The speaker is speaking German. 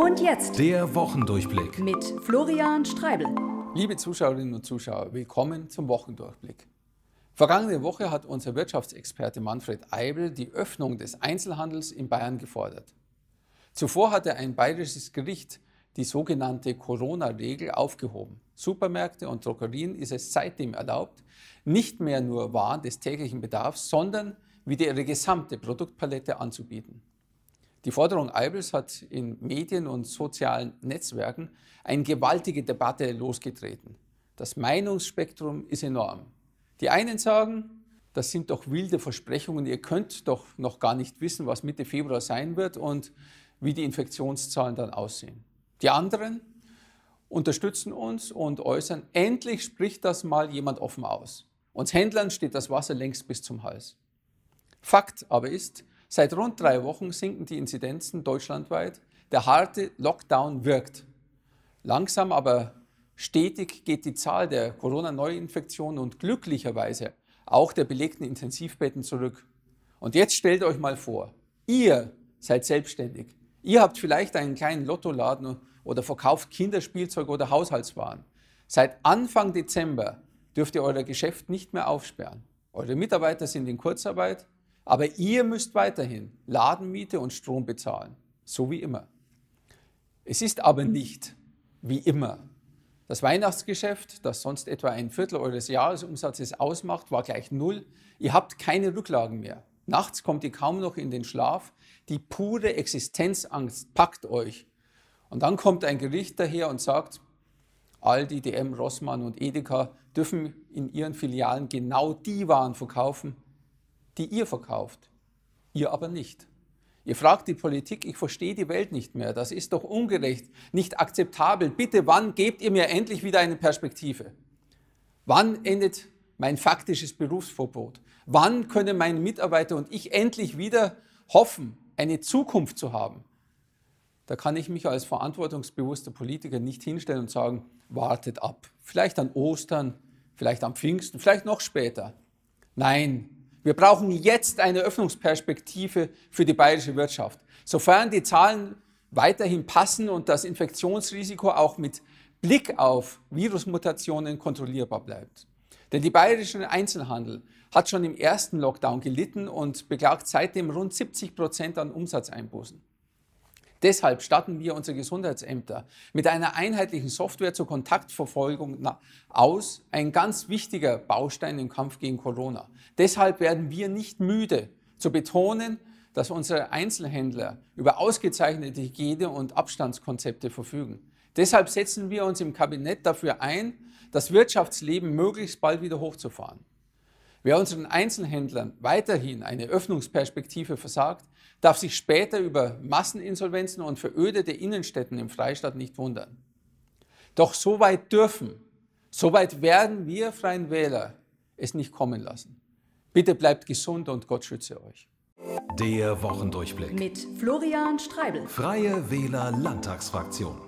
Und jetzt der Wochendurchblick mit Florian Streibel. Liebe Zuschauerinnen und Zuschauer, willkommen zum Wochendurchblick. Vergangene Woche hat unser Wirtschaftsexperte Manfred Eibel die Öffnung des Einzelhandels in Bayern gefordert. Zuvor hatte ein bayerisches Gericht die sogenannte Corona-Regel aufgehoben. Supermärkte und Drogerien ist es seitdem erlaubt, nicht mehr nur Waren des täglichen Bedarfs, sondern wieder ihre gesamte Produktpalette anzubieten. Die Forderung Eibels hat in Medien und sozialen Netzwerken eine gewaltige Debatte losgetreten. Das Meinungsspektrum ist enorm. Die einen sagen, das sind doch wilde Versprechungen, ihr könnt doch noch gar nicht wissen, was Mitte Februar sein wird und wie die Infektionszahlen dann aussehen. Die anderen unterstützen uns und äußern, endlich spricht das mal jemand offen aus. Uns Händlern steht das Wasser längst bis zum Hals. Fakt aber ist, Seit rund drei Wochen sinken die Inzidenzen deutschlandweit. Der harte Lockdown wirkt. Langsam, aber stetig geht die Zahl der Corona-Neuinfektionen und glücklicherweise auch der belegten Intensivbetten zurück. Und jetzt stellt euch mal vor, ihr seid selbstständig. Ihr habt vielleicht einen kleinen Lottoladen oder verkauft Kinderspielzeug oder Haushaltswaren. Seit Anfang Dezember dürft ihr euer Geschäft nicht mehr aufsperren. Eure Mitarbeiter sind in Kurzarbeit aber ihr müsst weiterhin Ladenmiete und Strom bezahlen, so wie immer. Es ist aber nicht wie immer. Das Weihnachtsgeschäft, das sonst etwa ein Viertel eures Jahresumsatzes ausmacht, war gleich null. Ihr habt keine Rücklagen mehr. Nachts kommt ihr kaum noch in den Schlaf. Die pure Existenzangst packt euch. Und dann kommt ein Gericht daher und sagt, Aldi, DM, Rossmann und Edeka dürfen in ihren Filialen genau die Waren verkaufen, die ihr verkauft, ihr aber nicht. Ihr fragt die Politik, ich verstehe die Welt nicht mehr, das ist doch ungerecht, nicht akzeptabel. Bitte, wann gebt ihr mir endlich wieder eine Perspektive? Wann endet mein faktisches Berufsverbot? Wann können meine Mitarbeiter und ich endlich wieder hoffen, eine Zukunft zu haben? Da kann ich mich als verantwortungsbewusster Politiker nicht hinstellen und sagen, wartet ab. Vielleicht an Ostern, vielleicht am Pfingsten, vielleicht noch später. Nein, wir brauchen jetzt eine Öffnungsperspektive für die bayerische Wirtschaft. Sofern die Zahlen weiterhin passen und das Infektionsrisiko auch mit Blick auf Virusmutationen kontrollierbar bleibt. Denn die bayerische Einzelhandel hat schon im ersten Lockdown gelitten und beklagt seitdem rund 70 Prozent an Umsatzeinbußen. Deshalb statten wir unsere Gesundheitsämter mit einer einheitlichen Software zur Kontaktverfolgung aus, ein ganz wichtiger Baustein im Kampf gegen Corona. Deshalb werden wir nicht müde zu betonen, dass unsere Einzelhändler über ausgezeichnete Hygiene- und Abstandskonzepte verfügen. Deshalb setzen wir uns im Kabinett dafür ein, das Wirtschaftsleben möglichst bald wieder hochzufahren. Wer unseren Einzelhändlern weiterhin eine Öffnungsperspektive versagt, darf sich später über Masseninsolvenzen und verödete Innenstädten im Freistaat nicht wundern. Doch so weit dürfen, so weit werden wir Freien Wähler es nicht kommen lassen. Bitte bleibt gesund und Gott schütze euch. Der Wochendurchblick mit Florian Streibel. Freie Wähler Landtagsfraktion.